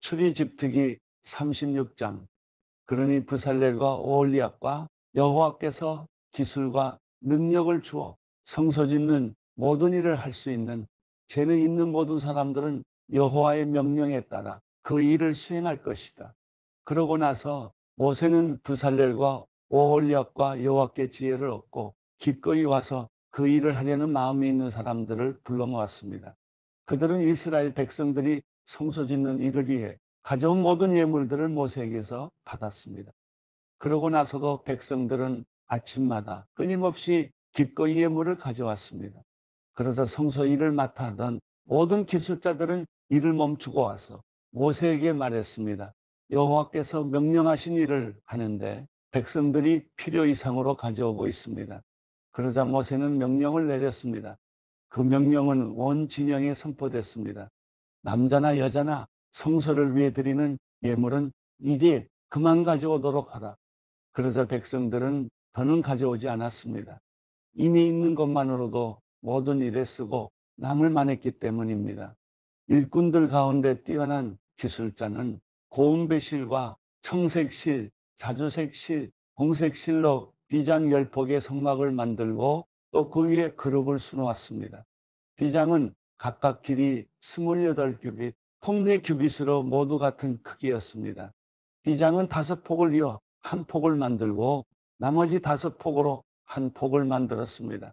출리집특이 36장 그러니 부살렐과 오올리압과 여호와께서 기술과 능력을 주어 성소 짓는 모든 일을 할 수 있는 재능 있는 모든 사람들은 여호와의 명령에 따라 그 일을 수행할 것이다. 그러고 나서 모세는 부살렐과 오홀리압과 여호와께 지혜를 얻고 기꺼이 와서 그 일을 하려는 마음이 있는 사람들을 불러 모았습니다. 그들은 이스라엘 백성들이 성소 짓는 일을 위해 가져온 모든 예물들을 모세에게서 받았습니다. 그러고 나서도 백성들은 아침마다 끊임없이 기꺼이 예물을 가져왔습니다. 그러자 성소 일을 맡아던 하 모든 기술자들은 일을 멈추고 와서 모세에게 말했습니다. 여호와께서 명령하신 일을 하는데 백성들이 필요 이상으로 가져오고 있습니다. 그러자 모세는 명령을 내렸습니다. 그 명령은 원 진영에 선포됐습니다. 남자나 여자나 성서를 위해 드리는 예물은 이제 그만 가져오도록 하라. 그러자 백성들은 더는 가져오지 않았습니다. 이미 있는 것만으로도 모든 일에 쓰고 남을 만했기 때문입니다. 일꾼들 가운데 뛰어난 기술자는 고운배실과 청색실, 자주색실, 홍색실로 비장 열폭의 성막을 만들고 또 그 위에 그룹을 수놓았습니다. 비장은 각각 길이 28큐빗, 폭내 규빗으로 모두 같은 크기였습니다. 비장은 다섯 폭을 이어 한 폭을 만들고 나머지 다섯 폭으로 한 폭을 만들었습니다.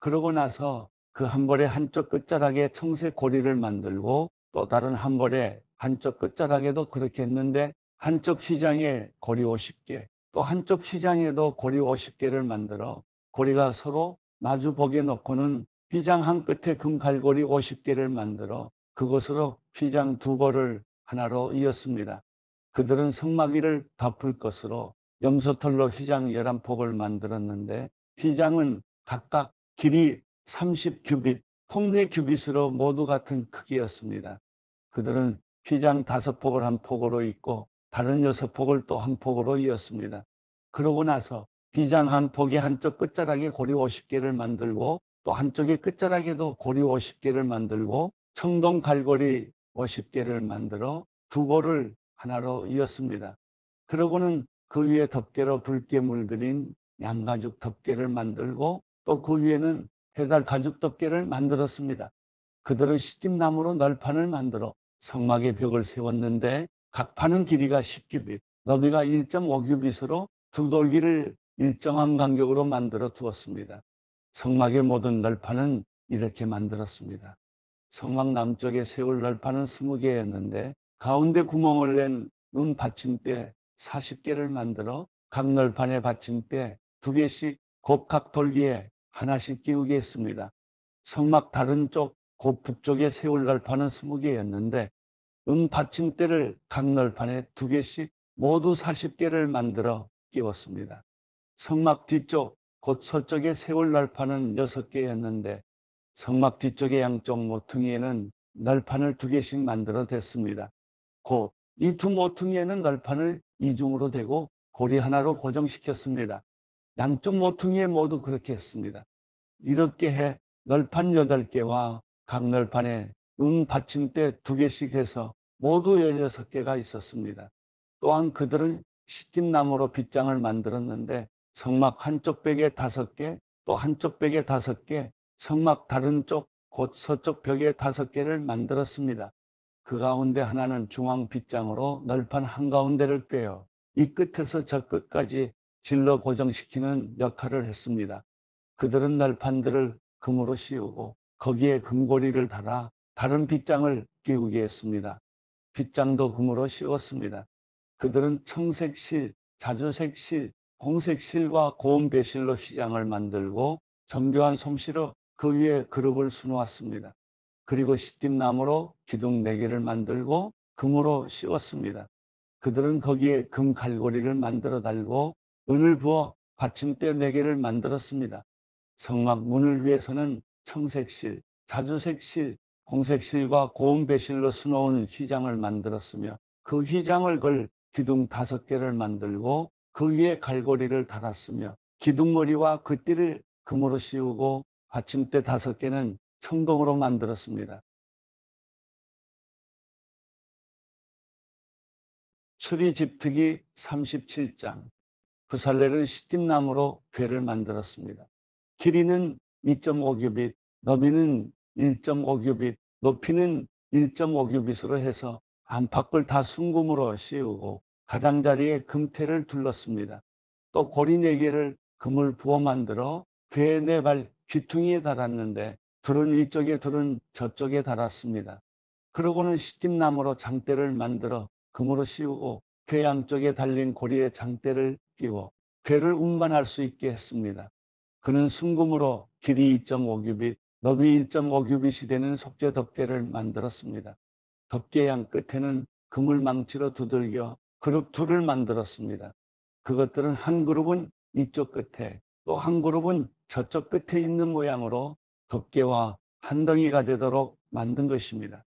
그러고 나서 그 한 벌의 한쪽 끝자락에 청색 고리를 만들고 또 다른 한 벌의 한쪽 끝자락에도 그렇게 했는데 한쪽 시장에 고리 50개 또 한쪽 시장에도 고리 50개를 만들어 고리가 서로 마주 보게 놓고는 휘장 한 끝에 금갈고리 50개를 만들어 그것으로 휘장 두 벌을 하나로 이었습니다. 그들은 성마귀를 덮을 것으로 염소털로 휘장 11폭을 만들었는데 휘장은 각각 길이 3 0큐빗 폭내 큐빗으로 모두 같은 크기였습니다. 그들은 휘장 5 폭을 한 폭으로 입고 다른 6 폭을 또 한 폭으로 이었습니다. 그러고 나서 휘장 한 폭이 한쪽 끝자락에 고리 50개를 만들고 또 한쪽의 끝자락에도 고리 50개를 만들고 청동 갈고리 50개를 만들어 두 고를 하나로 이었습니다. 그러고는 그 위에 덮개로 붉게 물들인 양가죽 덮개를 만들고 또 그 위에는 해달 가죽 덮개를 만들었습니다. 그들은 시집나무로 널판을 만들어 성막의 벽을 세웠는데 각 판은 길이가 10규빗, 너비가 1.5규빗으로 두 돌기를 일정한 간격으로 만들어 두었습니다. 성막의 모든 널판은 이렇게 만들었습니다. 성막 남쪽에 세울 널판은 20개였는데 가운데 구멍을 낸눈 음 받침대 40개를 만들어 각 널판의 받침대 두 개씩 곱각돌기에 하나씩 끼우게 했습니다. 성막 다른 쪽, 곧 북쪽에 세울 널판은 20개였는데 은 음 받침대를 각 널판에 두 개씩 모두 40개를 만들어 끼웠습니다. 성막 뒤쪽 곧 서쪽에 세울 날판은 여섯 개였는데 성막 뒤쪽의 양쪽 모퉁이에는 날판을 두 개씩 만들어 댔습니다. 곧 이 두 모퉁이에는 날판을 이중으로 대고 고리 하나로 고정시켰습니다. 양쪽 모퉁이에 모두 그렇게 했습니다. 이렇게 해 널판 여덟 개와 각 널판에 은 받침대 두 개씩 해서 모두 열여섯 개가 있었습니다. 또한 그들은 시팀나무로 빗장을 만들었는데 성막 한쪽 벽에 다섯 개, 또 한쪽 벽에 다섯 개, 성막 다른 쪽, 곧 서쪽 벽에 다섯 개를 만들었습니다. 그 가운데 하나는 중앙 빗장으로 널판 한가운데를 꿰어 이 끝에서 저 끝까지 질러 고정시키는 역할을 했습니다. 그들은 널판들을 금으로 씌우고 거기에 금고리를 달아 다른 빗장을 끼우게 했습니다. 빗장도 금으로 씌웠습니다. 그들은 청색 실, 자주색 실, 홍색실과 고음 배실로 시장을 만들고 정교한 솜씨로 그 위에 그룹을 수놓았습니다. 그리고 시딤나무로 기둥 4개를 만들고 금으로 씌웠습니다. 그들은 거기에 금 갈고리를 만들어 달고 은을 부어 받침대 4개를 만들었습니다. 성막 문을 위해서는 청색실, 자주색실, 홍색실과 고운 배실로 수놓은 휘장을 만들었으며 그 휘장을 걸 기둥 5개를 만들고 그 위에 갈고리를 달았으며 기둥머리와 그 띠를 금으로 씌우고 받침대 다섯 개는 청동으로 만들었습니다. 추리집특이 37장 부살레를 시딤나무로 괴를 만들었습니다. 길이는 2.5규빗, 너비는 1.5규빗, 높이는 1.5규빗으로 해서 안팎을 다 순금으로 씌우고 가장자리에 금태를 둘렀습니다. 또 고린에게를 금을 부어 만들어 그의 네발 귀퉁이에 달았는데 들은 이쪽에 들은 저쪽에 달았습니다. 그러고는 시딤나무로 장대를 만들어 금으로 씌우고 괴 양쪽에 달린 고리에 장대를 끼워 괴를 운반할 수 있게 했습니다. 그는 순금으로 길이 2.5규빗, 너비 1.5규빗이 되는 속죄 덮개를 만들었습니다. 덮개 양 끝에는 금을 망치로 두들겨 그룹 둘을 만들었습니다. 그것들은 한 그룹은 이쪽 끝에 또 한 그룹은 저쪽 끝에 있는 모양으로 덮개와 한 덩이가 되도록 만든 것입니다.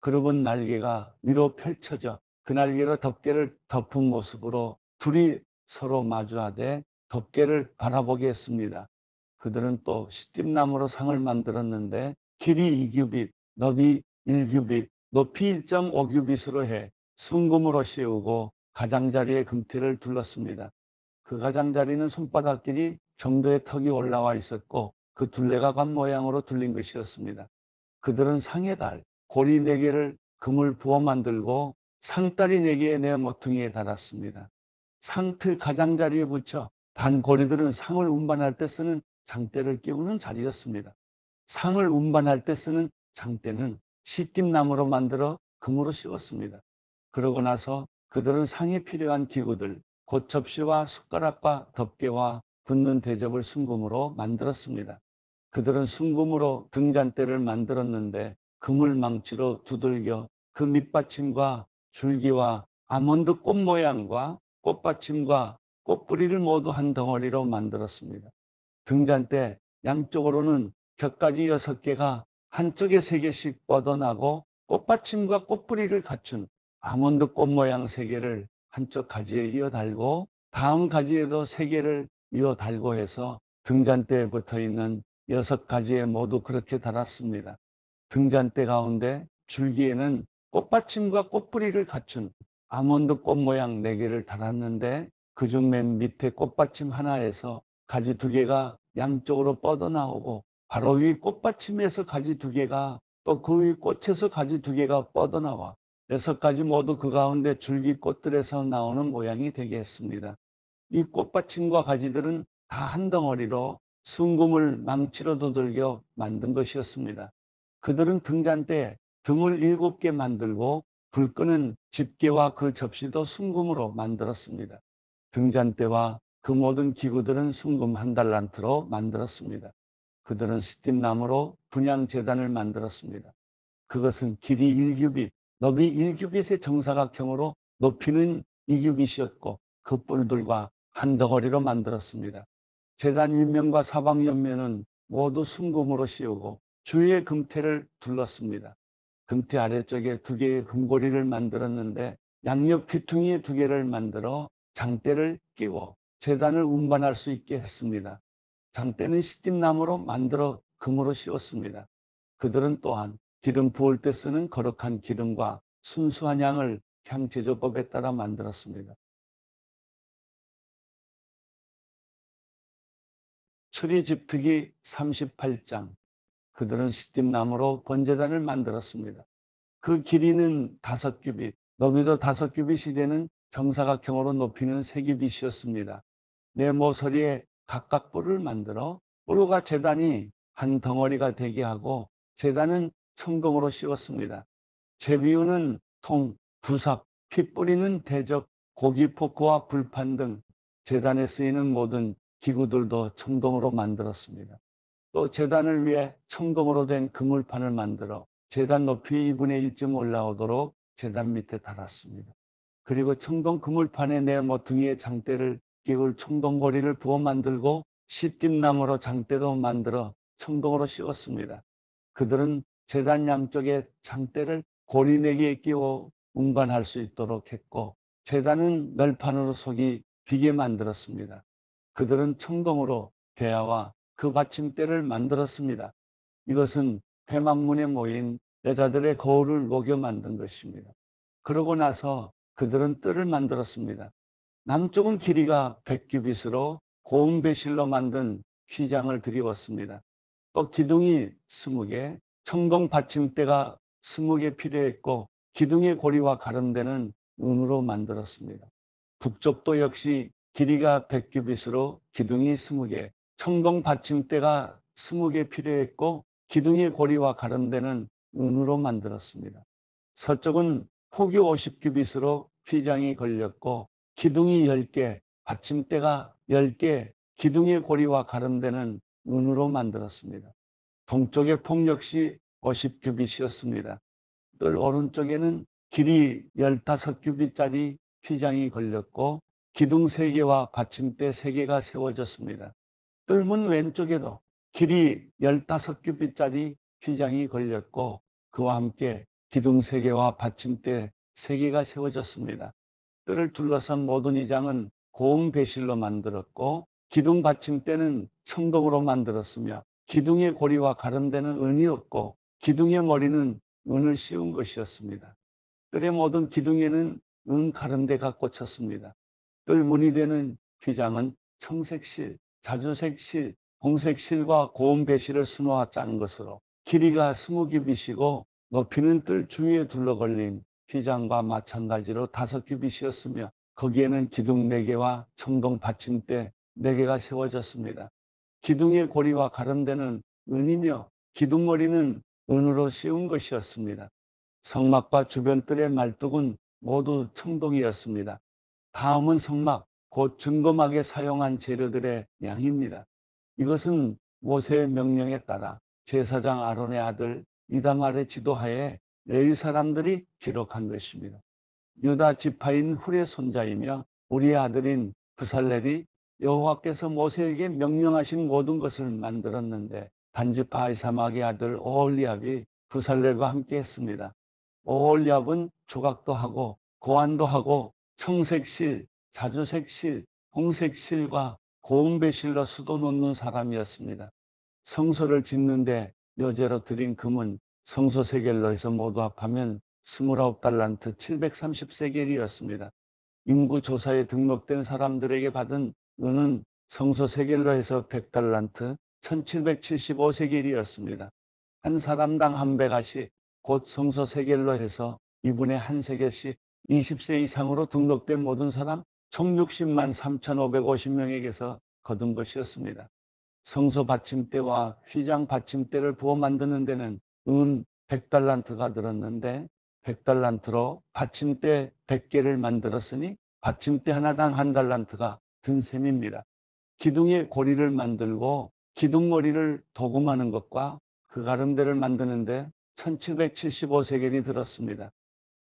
그룹은 날개가 위로 펼쳐져 그 날개로 덮개를 덮은 모습으로 둘이 서로 마주하되 덮개를 바라보게 했습니다. 그들은 또 시띠나무로 상을 만들었는데 길이 2규빗, 너비 1규빗, 높이 1.5규빗으로 해 순금으로 씌우고 가장자리에 금태를 둘렀습니다. 그 가장자리는 손바닥끼리 정도의 턱이 올라와 있었고 그 둘레가 관 모양으로 둘린 것이었습니다. 그들은 상의 달, 고리 네 개를 금을 부어 만들고 상다리 네 개의 내 모퉁이에 달았습니다. 상틀 가장자리에 붙여 단 고리들은 상을 운반할 때 쓰는 장대를 끼우는 자리였습니다. 상을 운반할 때 쓰는 장대는 시띠나무로 만들어 금으로 씌웠습니다. 그러고 나서 그들은 상에 필요한 기구들, 곧 접시와 숟가락과 덮개와 붓는 대접을 순금으로 만들었습니다. 그들은 순금으로 등잔대를 만들었는데 그물 망치로 두들겨 그 밑받침과 줄기와 아몬드 꽃 모양과 꽃받침과 꽃뿌리를 모두 한 덩어리로 만들었습니다. 등잔대 양쪽으로는 곁까지 여섯 개가 한쪽에 세 개씩 뻗어나고 꽃받침과 꽃뿌리를 갖춘 아몬드 꽃 모양 세 개를 한쪽 가지에 이어 달고 다음 가지에도 세 개를 이어 달고 해서 등잔대에 붙어 있는 여섯 가지에 모두 그렇게 달았습니다. 등잔대 가운데 줄기에는 꽃받침과 꽃뿌리를 갖춘 아몬드 꽃 모양 네 개를 달았는데 그 중 맨 밑에 꽃받침 하나에서 가지 두 개가 양쪽으로 뻗어나오고 바로 위 꽃받침에서 가지 두 개가 또 그 위 꽃에서 가지 두 개가 뻗어나와 여섯 가지 모두 그 가운데 줄기꽃들에서 나오는 모양이 되게했습니다이 꽃받침과 가지들은 다 한 덩어리로 순금을 망치로 두들겨 만든 것이었습니다. 그들은 등잔 때 등을 일곱 개 만들고 불 끄는 집게와 그 접시도 순금으로 만들었습니다. 등잔대와 그 모든 기구들은 순금 한 달란트로 만들었습니다. 그들은 스팀나무로 분양재단을 만들었습니다. 그것은 길이 1규빗, 너비 1규빗의 정사각형으로 높이는 2규빗이었고 그 뿔들과 한 덩어리로 만들었습니다. 재단 윗면과 사방 옆면은 모두 순금으로 씌우고 주위의 금태를 둘렀습니다. 금태 아래쪽에 두 개의 금고리를 만들었는데 양옆 귀퉁이 에두 개를 만들어 장대를 끼워 재단을 운반할 수 있게 했습니다. 장대는 시집나무로 만들어 금으로 씌웠습니다. 그들은 또한 기름 부을 때 쓰는 거룩한 기름과 순수한 향을 향 제조법에 따라 만들었습니다. 추리집특이 38장 그들은 시집나무로 번제단을 만들었습니다. 그 길이는 다섯 규빗, 너비도 다섯 규빗이 되는 정사각형으로 높이는 세 규빗이었습니다. 네 모서리에 각각 뿔을 만들어 뿔과 재단이 한 덩어리가 되게 하고 재단은 성공으로 씌웠습니다. 제비우는 음. 통, 부삽, 피 뿌리는 대적, 고기 포크와 불판 등 재단에 쓰이는 모든 기구들도 청동으로 만들었습니다. 또 재단을 위해 청동으로 된 그물판을 만들어 재단 높이 2분의 1쯤 올라오도록 재단 밑에 달았습니다. 그리고 청동 그물판에 내 모퉁이에 뭐 장대를 끼울 청동고리를 부어 만들고 시띠나무로 장대도 만들어 청동으로 씌웠습니다. 그들은 재단 양쪽의 창대를 고린에게 끼워 운반할 수 있도록 했고 재단은 널판으로 속이 비게 만들었습니다. 그들은 청동으로 대야와 그 받침대를 만들었습니다. 이것은 회막문에 모인 여자들의 거울을 녹여 만든 것입니다. 그러고 나서 그들은 뜰을 만들었습니다. 남쪽은 길이가 백규빗으로 고운 배실로 만든 휘장을 드리웠습니다또 기둥이 스무 개, 청동 받침대가 스무 개 필요했고 기둥의 고리와 가름대는 은으로 만들었습니다. 북쪽도 역시 길이가 100규빗으로 기둥이 20개, 청동 받침대가 20개 필요했고 기둥의 고리와 가름대는 은으로 만들었습니다. 서쪽은 폭이 50규빗으로 휘장이 걸렸고 기둥이 10개, 받침대가 10개, 기둥의 고리와 가름대는 은으로 만들었습니다. 동쪽의 폭 역시 50규빗이었습니다. 늘 오른쪽에는 길이 15규빗짜리 휘장이 걸렸고 기둥 3개와 받침대 3개가 세워졌습니다. 뜰 문 왼쪽에도 길이 15규빗짜리 휘장이 걸렸고 그와 함께 기둥 3개와 받침대 3개가 세워졌습니다. 뜰을 둘러싼 모든 이장은 고음 배실로 만들었고 기둥 받침대는 청동으로 만들었으며 기둥의 고리와 가름대는 은이었고 기둥의 머리는 은을 씌운 것이었습니다. 뜰의 모든 기둥에는 은 가름대가 꽂혔습니다. 뜰 문이 되는 휘장은 청색실, 자주색실, 홍색실과 고운 배실을 수놓아 짜는 것으로 길이가 스무 규빗이고 높이는 뜰 주위에 둘러걸린 휘장과 마찬가지로 다섯 규빗이었으며 거기에는 기둥 네개와 청동 받침대 네개가 세워졌습니다. 기둥의 고리와 가름대는 은이며 기둥머리는 은으로 씌운 것이었습니다. 성막과 주변 뜰의 말뚝은 모두 청동이었습니다. 다음은 성막, 곧 증거막에 사용한 재료들의 양입니다. 이것은 모세의 명령에 따라 제사장 아론의 아들 이다말의 지도하에 레위 사람들이 기록한 것입니다. 유다 지파인 훌의 손자이며 우리 아들인 부살렐이 여호와께서 모세에게 명령하신 모든 것을 만들었는데 반지파의 사막의 아들 오홀리압이 부살렐과 함께 했습니다. 오홀리압은 조각도 하고 고안도 하고 청색실, 자주색실, 홍색실과 고음배실로 수도 놓는 사람이었습니다. 성소를 짓는데 묘제로 드린 금은 성소 세겔로 해서 모두 합하면 29달란트 730세겔이었습니다. 인구 조사에 등록된 사람들에게 받은 너는 성서 세겔로 해서 100달란트 1775세겔이었습니다. 한 사람당 한 배가씩 곧 성서 세겔로 해서 2분의한 세겔씩 20세 이상으로 등록된 모든 사람 160만 3,550명에게서 거둔 것이었습니다. 성서 받침대와 휘장 받침대를 부어 만드는 데는 은 100달란트가 들었는데 100달란트로 받침대 100개를 만들었으니 받침대 하나당 한 달란트가 든 셈입니다. 기둥의 고리를 만들고 기둥머리를 도금하는 것과 그 가름대를 만드는데 1775세겔이 들었습니다.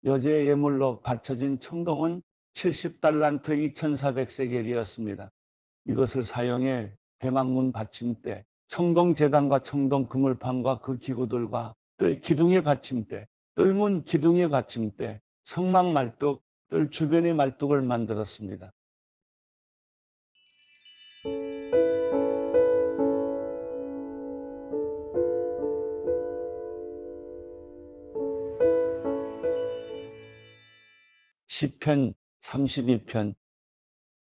여제의 예물로 바쳐진 청동은 70달란트 2400세겔이었습니다. 이것을 사용해 배망문 받침대, 청동재단과 청동그물판과 그 기구들과 뜰 기둥의 받침대, 뜰문 기둥의 받침대, 성막 말뚝, 뜰 주변의 말뚝을 만들었습니다. 10편 32편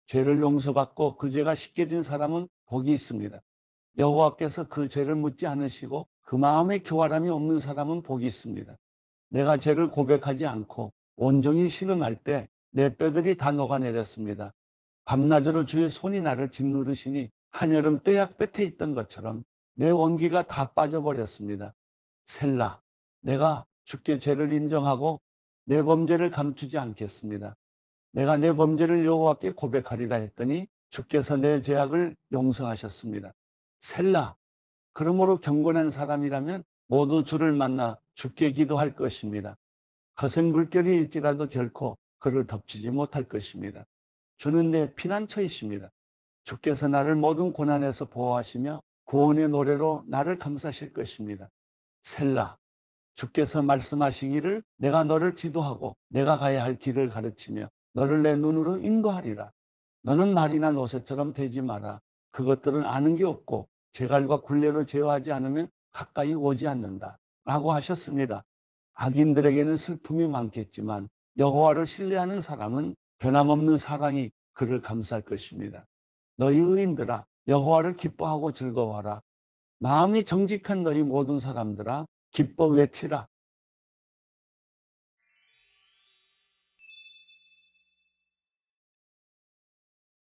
죄를 용서받고 그 죄가 쉽게 진 사람은 복이 있습니다. 여호와께서 그 죄를 묻지 않으시고 그 마음에 교활함이 없는 사람은 복이 있습니다. 내가 죄를 고백하지 않고 온종일 신음할 때 내 뼈들이 다 녹아내렸습니다. 밤낮으로 주의 손이 나를 짓누르시니 한여름 떼약 볕에 있던 것처럼 내 원기가 다 빠져버렸습니다. 셀라, 내가 죽게 죄를 인정하고 내 범죄를 감추지 않겠습니다. 내가 내 범죄를 여호와께 고백하리라 했더니 주께서 내 죄악을 용서하셨습니다. 셀라, 그러므로 경건한 사람이라면 모두 주를 만나 죽게 기도할 것입니다. 거센 물결이 일지라도 결코 그를 덮치지 못할 것입니다. 주는 내 피난처이십니다. 주께서 나를 모든 고난에서 보호하시며 구원의 노래로 나를 감사하실 것입니다. 셀라. 주께서 말씀하시기를 내가 너를 지도하고 내가 가야 할 길을 가르치며 너를 내 눈으로 인도하리라. 너는 말이나 노새처럼 되지 마라. 그것들은 아는 게 없고 재갈과 굴레로 제어하지 않으면 가까이 오지 않는다. 라고 하셨습니다. 악인들에게는 슬픔이 많겠지만 여호와를 신뢰하는 사람은 변함없는 사랑이 그를 감쌀 것입니다. 너희 의인들아 여호와를 기뻐하고 즐거워하라. 마음이 정직한 너희 모든 사람들아 기뻐 외치라.